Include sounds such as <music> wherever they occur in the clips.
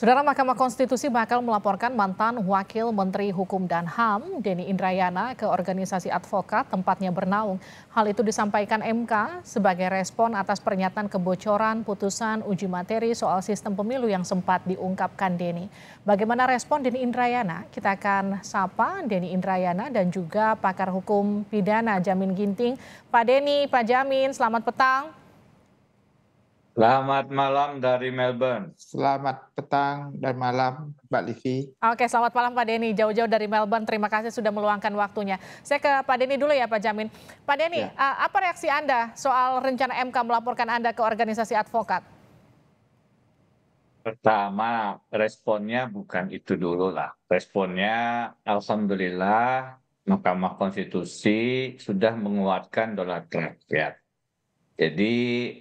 Saudara Mahkamah Konstitusi bakal melaporkan mantan Wakil Menteri Hukum dan HAM, Denny Indrayana, ke organisasi advokat tempatnya bernaung. Hal itu disampaikan MK sebagai respon atas pernyataan kebocoran putusan uji materi soal sistem pemilu yang sempat diungkapkan Denny. Bagaimana respon Denny Indrayana? Kita akan sapa Denny Indrayana dan juga pakar hukum pidana Jamin Ginting. Pak Denny, Pak Jamin, selamat petang. Selamat malam dari Melbourne. Selamat petang dan malam, Mbak Livi. Oke, selamat malam Pak Denny. Jauh-jauh dari Melbourne, terima kasih sudah meluangkan waktunya. Saya ke Pak Denny dulu ya Pak Jamin. Pak Denny, ya. Eh, apa reaksi Anda soal rencana MK melaporkan Anda ke organisasi advokat? Pertama, responnya bukan itu dulu lah. Responnya, Alhamdulillah, Mahkamah Konstitusi sudah menguatkan dolar rakyat jadi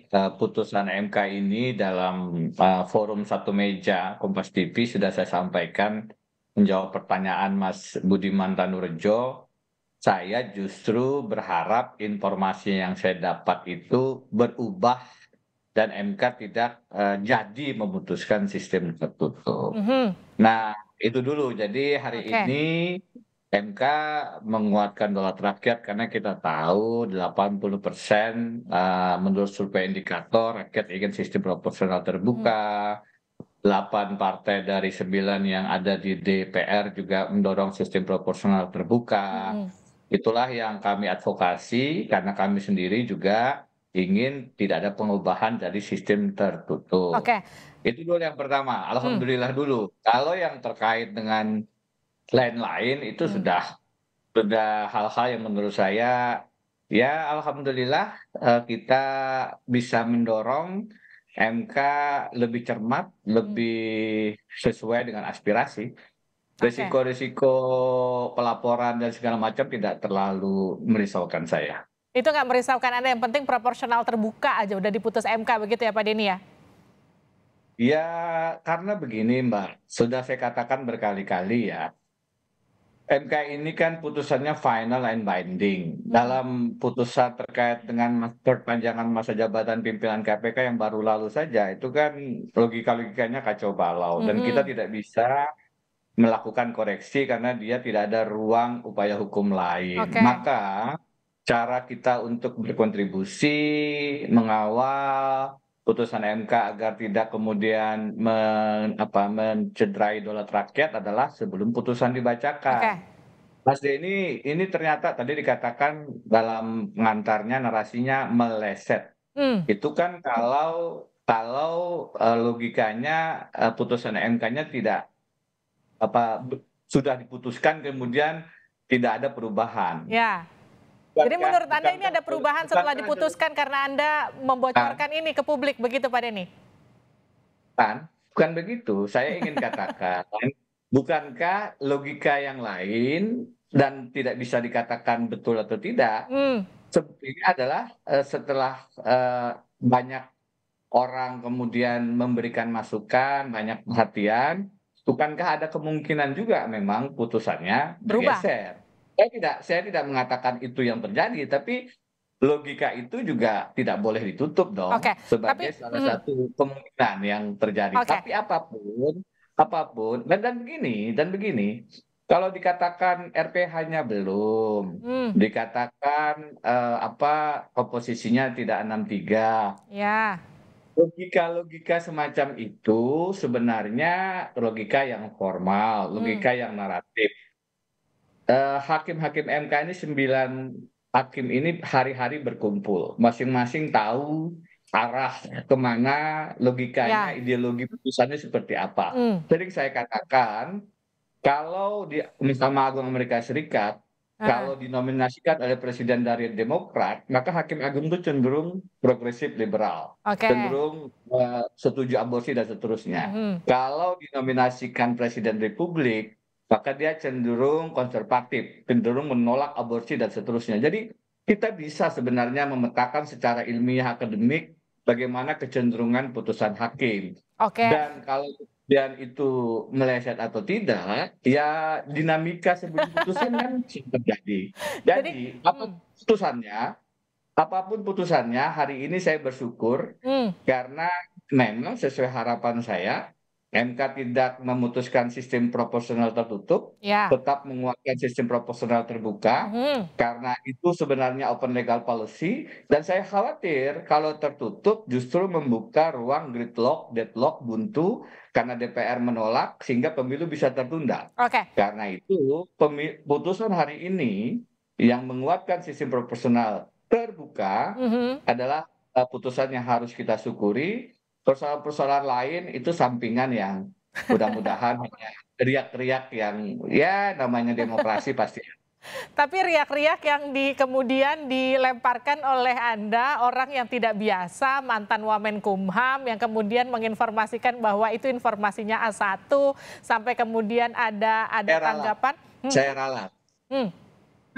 eh, putusan MK ini dalam eh, forum satu meja Kompas TV sudah saya sampaikan menjawab pertanyaan Mas Budiman Tanurejo. Saya justru berharap informasi yang saya dapat itu berubah dan MK tidak uh, jadi memutuskan sistem tertutup. Mm -hmm. Nah, itu dulu. Jadi hari okay. ini mk menguatkan dolar rakyat karena kita tahu delapan puluh persen eh, menurut survei indikator rakyat ingin sistem proporsional terbuka delapan partai dari sembilan yang ada di DPR juga mendorong sistem proporsional terbuka. Hmm. Itulah yang kami advokasi karena kami sendiri juga ingin tidak ada pengubahan dari sistem tertutup. Oke. Okay. Itu dulu yang pertama. Alhamdulillah hmm. dulu. Kalau yang terkait dengan lain-lain itu hmm. sudah sudah hal-hal yang menurut saya ya alhamdulillah eh, kita bisa mendorong MK lebih cermat, hmm. lebih sesuai dengan aspirasi. Risiko-risiko okay. pelaporan dan segala macam tidak terlalu merisaukan saya. Itu nggak merisaukan Anda, yang penting proporsional terbuka aja, udah diputus MK begitu ya Pak Dini ya? Ya, karena begini Mbak, sudah saya katakan berkali-kali ya, mk ini kan putusannya final and binding hmm. dalam putusan terkait dengan perpanjangan masa jabatan pimpinan kpk yang baru lalu saja itu kan logika logikanya kacau balau dan hmm. kita tidak bisa melakukan koreksi karena dia tidak ada ruang upaya hukum lain okay. maka cara kita untuk berkontribusi mengawal putusan mk agar tidak kemudian mencederai dolar rakyat adalah sebelum putusan dibacakan. Mas Denny ini ternyata tadi dikatakan dalam pengantarnya narasinya meleset. Hmm. Itu kan kalau kalau uh, logikanya uh, putusan MK-nya tidak apa sudah diputuskan kemudian tidak ada perubahan. Ya. Jadi kan? menurut Anda ini kan? ada perubahan setelah kan? diputuskan karena Anda membocorkan ini ke publik begitu Pak Denny? bukan begitu. Saya ingin katakan, <laughs> bukankah logika yang lain dan tidak bisa dikatakan betul atau tidak, hmm. sebetulnya adalah eh, setelah eh, banyak orang kemudian memberikan masukan, banyak perhatian, bukankah ada kemungkinan juga memang putusannya berubah? saya tidak saya tidak mengatakan itu yang terjadi tapi logika itu juga tidak boleh ditutup dong okay. sebagai tapi, salah hmm. satu kemungkinan yang terjadi okay. tapi apapun apapun dan, dan begini dan begini kalau dikatakan RPH-nya belum, hmm. dikatakan uh, apa komposisinya tidak 63. Ya. Logika-logika semacam itu sebenarnya logika yang formal, hmm. logika hmm. yang naratif Eh, hakim-hakim MK ini sembilan hakim ini hari-hari berkumpul, masing-masing tahu arah kemana logikanya, ya. ideologi putusannya seperti apa. Hmm. saya katakan kalau di Mahkamah Agung Amerika Serikat ah. kalau dinominasikan oleh presiden dari Demokrat, maka hakim agung itu cenderung progresif liberal, okay. cenderung uh, setuju aborsi dan seterusnya. Hmm. Kalau dinominasikan presiden Republik, maka dia cenderung konservatif, cenderung menolak aborsi dan seterusnya. Jadi kita bisa sebenarnya memetakan secara ilmiah akademik bagaimana kecenderungan putusan hakim. Okay. Dan kalau dan itu meleset atau tidak, ya dinamika sebelum putusan kan <laughs> terjadi. Jadi, Jadi hmm. apa putusannya? Apapun putusannya, hari ini saya bersyukur hmm. karena memang sesuai harapan saya mk tidak memutuskan sistem proporsional tertutup ya. tetap menguatkan sistem proporsional terbuka mm-hmm. karena itu sebenarnya open legal policy dan saya khawatir kalau tertutup justru membuka ruang gridlock deadlock buntu karena DPR menolak sehingga pemilu bisa tertunda karena itu putusan hari ini yang menguatkan sistem proporsional terbuka mm-hmm. adalah eh, putusan yang harus kita syukuri persoalan-persoalan lain itu sampingan yang mudah-mudahan <laughs> hanya riak-riak yang ya namanya demokrasi pasti tapi riak-riak yang di, kemudian dilemparkan oleh Anda orang yang tidak biasa, mantan Wamen Kumham, yang kemudian menginformasikan bahwa itu informasinya A1 sampai kemudian ada ada saya tanggapan. Ralat. Hmm. Saya ralat. Hmm.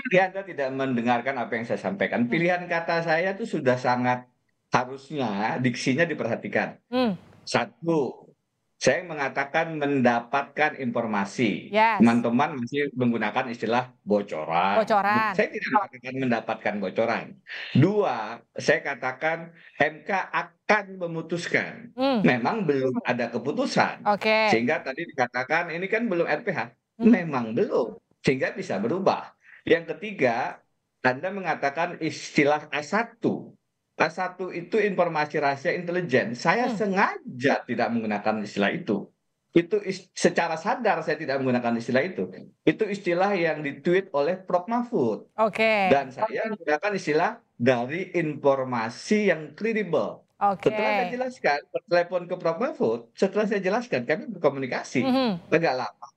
Jadi Anda tidak mendengarkan apa yang saya sampaikan. Pilihan kata saya itu sudah sangat harusnya diksinya diperhatikan. Hmm. Satu, saya mengatakan mendapatkan informasi. teman Teman-teman masih menggunakan istilah bocoran. Bocoran. Saya tidak mengatakan mendapatkan bocoran. Dua, saya katakan MK akan memutuskan. Hmm. Memang belum ada keputusan. Okay. Sehingga tadi dikatakan ini kan belum RPH. Hmm. Memang belum. Sehingga bisa berubah. Yang ketiga, Anda mengatakan istilah A1 satu itu informasi rahasia intelijen saya hmm. sengaja tidak menggunakan istilah itu itu secara sadar saya tidak menggunakan istilah itu itu istilah yang ditweet oleh Prof Mahfud okay. dan saya menggunakan istilah dari informasi yang kredibel Okay. Setelah saya jelaskan, telepon ke Prof Mahfud, setelah saya jelaskan, kami berkomunikasi. Mm -hmm. Tidak lama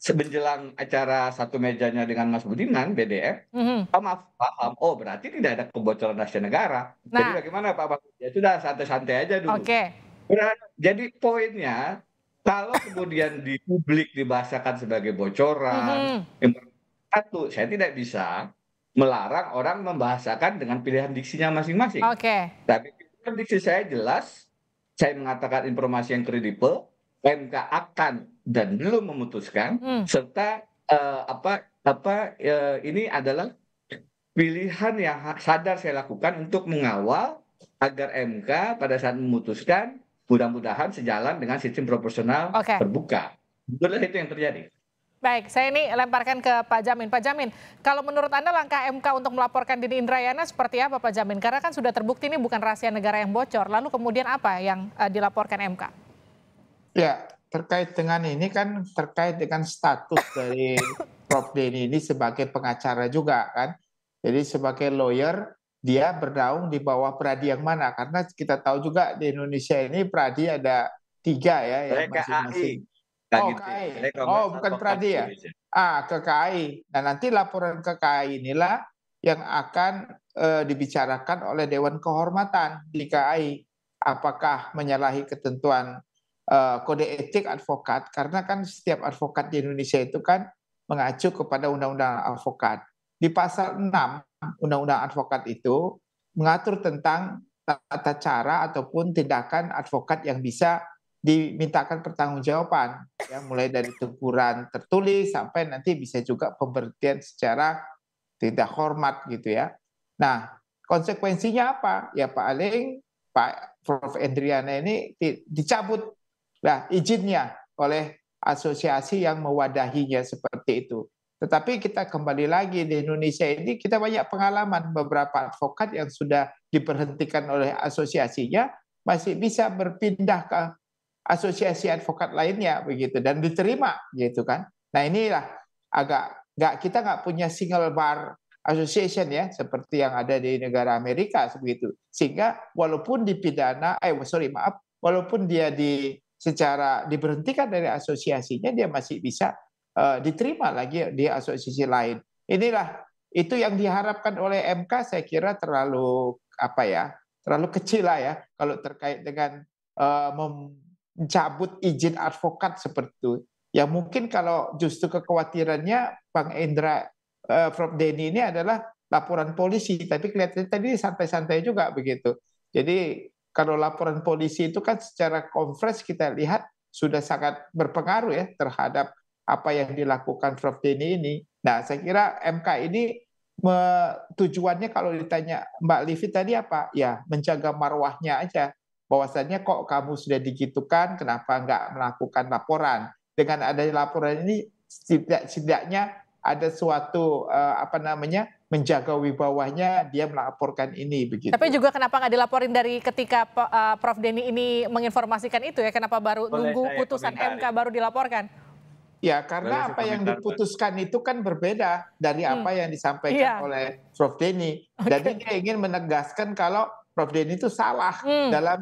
sebenjelang acara satu mejanya dengan Mas Budiman BDF, mm-hmm. maaf paham, oh berarti tidak ada kebocoran rahasia negara. Nah. Jadi bagaimana Pak Bang? Ya sudah santai-santai aja dulu. Oke. Okay. Nah, jadi poinnya kalau kemudian di publik dibahasakan sebagai bocoran, mm-hmm. satu saya tidak bisa melarang orang membahasakan dengan pilihan diksinya masing-masing. Oke. Okay. Tapi diksi saya jelas, saya mengatakan informasi yang kredibel, MK akan dan belum memutuskan hmm. serta eh, apa apa eh, ini adalah pilihan yang sadar saya lakukan untuk mengawal agar MK pada saat memutuskan mudah-mudahan sejalan dengan sistem proporsional terbuka. Itulah itu yang terjadi. Baik, saya ini lemparkan ke Pak Jamin. Pak Jamin, kalau menurut Anda langkah MK untuk melaporkan Dini Indrayana seperti apa Pak Jamin? Karena kan sudah terbukti ini bukan rahasia negara yang bocor. Lalu kemudian apa yang uh, dilaporkan MK? Ya, terkait dengan ini kan terkait dengan status dari Prof Denny ini sebagai pengacara juga kan. Jadi sebagai lawyer dia berdaung di bawah pradi yang mana? Karena kita tahu juga di Indonesia ini pradi ada tiga ya yang masing-masing. Oh, KAI. Ya? Oh, bukan pradi ya? Ah, ke KAI. Nah, nanti laporan ke KAI inilah yang akan e, dibicarakan oleh Dewan Kehormatan di KAI. Apakah menyalahi ketentuan uh, kode etik advokat karena kan setiap advokat di Indonesia itu kan mengacu kepada undang-undang advokat. Di pasal 6 undang-undang advokat itu mengatur tentang tata cara ataupun tindakan advokat yang bisa dimintakan pertanggungjawaban ya mulai dari teguran tertulis sampai nanti bisa juga pemberhentian secara tidak hormat gitu ya. Nah, konsekuensinya apa? Ya Pak paling Pak Prof Endriana ini dicabut Nah, izinnya oleh asosiasi yang mewadahinya seperti itu. Tetapi kita kembali lagi di Indonesia ini kita banyak pengalaman beberapa advokat yang sudah diberhentikan oleh asosiasinya masih bisa berpindah ke asosiasi advokat lainnya begitu dan diterima gitu kan. Nah inilah agak nggak kita nggak punya single bar association ya seperti yang ada di negara Amerika begitu sehingga walaupun dipidana eh sorry maaf walaupun dia di secara diberhentikan dari asosiasinya dia masih bisa uh, diterima lagi di asosiasi lain. Inilah itu yang diharapkan oleh MK saya kira terlalu apa ya terlalu kecil lah ya kalau terkait dengan uh, mencabut izin advokat seperti itu. Ya mungkin kalau justru kekhawatirannya Bang Indra uh, eh, Prof Denny ini adalah laporan polisi, tapi kelihatannya tadi santai-santai juga begitu. Jadi kalau laporan polisi itu kan secara konfres kita lihat sudah sangat berpengaruh ya terhadap apa yang dilakukan Prof. Denny ini. Nah, saya kira MK ini tujuannya kalau ditanya Mbak Livi tadi apa? Ya, menjaga marwahnya aja. Bahwasannya kok kamu sudah digitukan, kenapa nggak melakukan laporan? Dengan adanya laporan ini, setidak, setidaknya ada suatu eh, apa namanya menjaga wibawanya dia melaporkan ini begitu. Tapi juga kenapa nggak dilaporin dari ketika uh, Prof Denny ini menginformasikan itu ya? Kenapa baru Boleh nunggu putusan komentari. MK ya? baru dilaporkan? Ya karena Boleh apa yang diputuskan itu kan berbeda dari hmm. apa yang disampaikan yeah. oleh Prof Denny. Okay. Jadi dia ingin menegaskan kalau Prof Denny itu salah hmm. dalam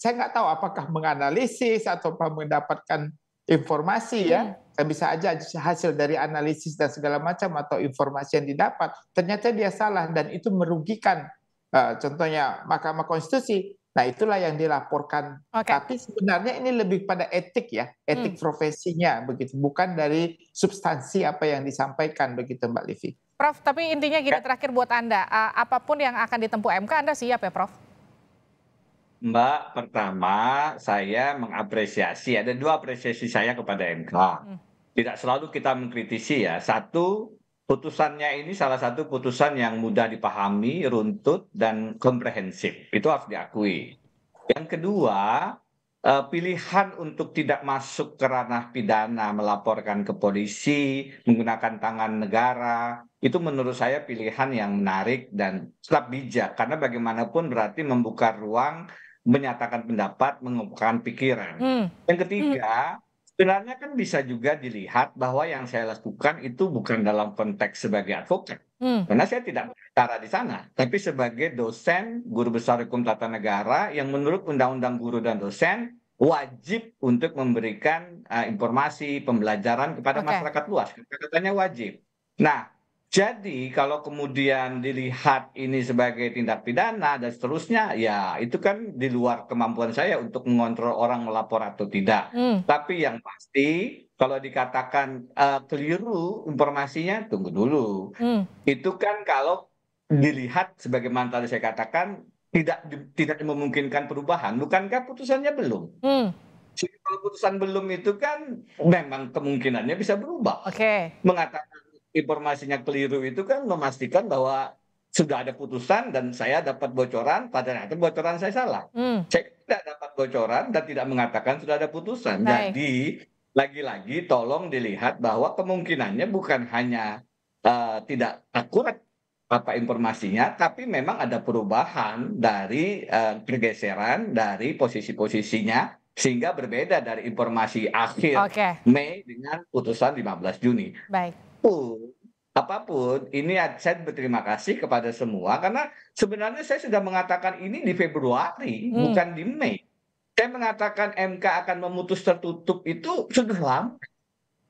saya nggak tahu apakah menganalisis atau mendapatkan informasi ya. hmm. ya Nah, bisa aja hasil dari analisis dan segala macam atau informasi yang didapat ternyata dia salah dan itu merugikan eh, contohnya Mahkamah Konstitusi Nah, itulah yang dilaporkan. Okay. Tapi sebenarnya ini lebih pada etik ya, etik hmm. profesinya begitu, bukan dari substansi apa yang disampaikan begitu Mbak Livi. Prof, tapi intinya gini ya. terakhir buat Anda, eh, apapun yang akan ditempuh MK Anda siap ya, Prof? Mbak, pertama saya mengapresiasi ada dua apresiasi saya kepada MK. Hmm tidak selalu kita mengkritisi ya. Satu, putusannya ini salah satu putusan yang mudah dipahami, runtut, dan komprehensif. Itu harus diakui. Yang kedua, eh, pilihan untuk tidak masuk ke ranah pidana, melaporkan ke polisi, menggunakan tangan negara, itu menurut saya pilihan yang menarik dan tetap bijak. Karena bagaimanapun berarti membuka ruang, menyatakan pendapat, mengumpulkan pikiran. Hmm. Yang ketiga, hmm sebenarnya kan bisa juga dilihat bahwa yang saya lakukan itu bukan dalam konteks sebagai advokat. Hmm. Karena saya tidak berbicara di sana, tapi sebagai dosen, guru besar hukum tata negara yang menurut undang-undang guru dan dosen wajib untuk memberikan uh, informasi pembelajaran kepada okay. masyarakat luas. Katanya wajib. Nah, jadi kalau kemudian dilihat ini sebagai tindak pidana dan seterusnya ya itu kan di luar kemampuan saya untuk mengontrol orang melapor atau tidak hmm. tapi yang pasti kalau dikatakan uh, keliru informasinya tunggu dulu hmm. itu kan kalau dilihat sebagaimana tadi saya katakan tidak tidak memungkinkan perubahan bukankah putusannya belum hmm. Jadi kalau putusan belum itu kan memang kemungkinannya bisa berubah. Oke. Okay. Mengatakan informasinya keliru itu kan memastikan bahwa sudah ada putusan dan saya dapat bocoran pada saat bocoran saya salah. Hmm. Saya tidak dapat bocoran dan tidak mengatakan sudah ada putusan. Baik. Jadi lagi-lagi tolong dilihat bahwa kemungkinannya bukan hanya uh, tidak akurat apa informasinya, tapi memang ada perubahan dari uh, pergeseran dari posisi-posisinya sehingga berbeda dari informasi akhir okay. Mei dengan putusan 15 Juni. Baik apapun ini ya saya berterima kasih kepada semua karena sebenarnya saya sudah mengatakan ini di Februari hmm. bukan di Mei saya mengatakan MK akan memutus tertutup itu sudah lama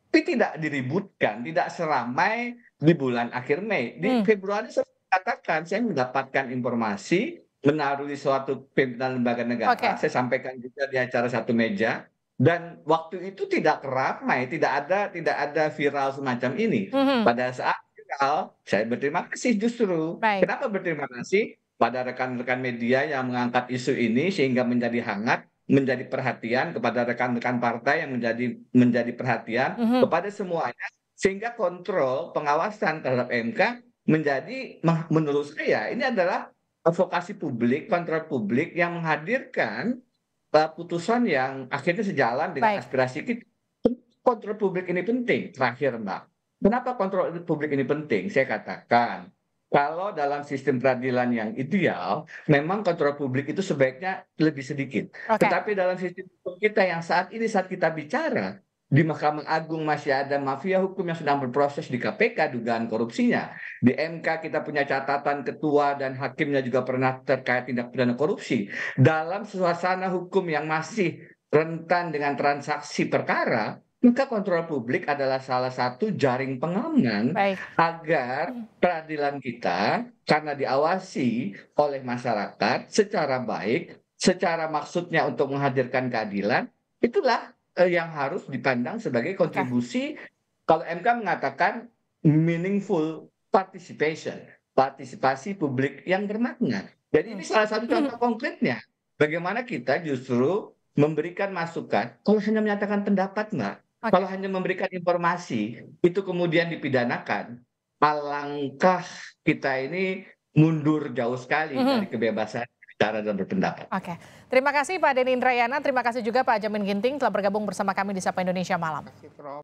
tapi tidak diributkan tidak seramai di bulan akhir Mei di hmm. Februari saya mengatakan saya mendapatkan informasi menaruh di suatu pimpinan lembaga negara okay. saya sampaikan juga di acara satu meja dan waktu itu tidak ramai, tidak ada tidak ada viral semacam ini. Mm-hmm. Pada saat viral, saya berterima kasih justru. Baik. Kenapa berterima kasih pada rekan-rekan media yang mengangkat isu ini sehingga menjadi hangat, menjadi perhatian kepada rekan-rekan partai yang menjadi menjadi perhatian mm-hmm. kepada semuanya sehingga kontrol pengawasan terhadap MK menjadi menurut saya ini adalah advokasi publik, kontrol publik yang menghadirkan putusan yang akhirnya sejalan dengan Baik. aspirasi kita. Kontrol publik ini penting, terakhir Mbak. Kenapa kontrol publik ini penting? Saya katakan, kalau dalam sistem peradilan yang ideal, memang kontrol publik itu sebaiknya lebih sedikit. Okay. Tetapi dalam sistem kita yang saat ini saat kita bicara, di Mahkamah Agung masih ada mafia hukum yang sedang berproses di KPK dugaan korupsinya. Di MK kita punya catatan ketua dan hakimnya juga pernah terkait tindak pidana korupsi. Dalam suasana hukum yang masih rentan dengan transaksi perkara, maka kontrol publik adalah salah satu jaring pengaman Baik. agar peradilan kita karena diawasi oleh masyarakat secara baik, secara maksudnya untuk menghadirkan keadilan, itulah Eh, yang harus dipandang sebagai kontribusi kalau MK mengatakan meaningful participation, partisipasi publik yang bermakna. Jadi ini hmm. salah satu contoh hmm. konkretnya. Bagaimana kita justru memberikan masukan, kalau hanya menyatakan pendapat, Mbak, okay. kalau hanya memberikan informasi, itu kemudian dipidanakan, alangkah kita ini mundur jauh sekali mm -hmm. dari kebebasan cara dan berpendapat. Oke, terima kasih Pak Denny Indrayana, terima kasih juga Pak Jamin Ginting telah bergabung bersama kami di Sapa Indonesia Malam.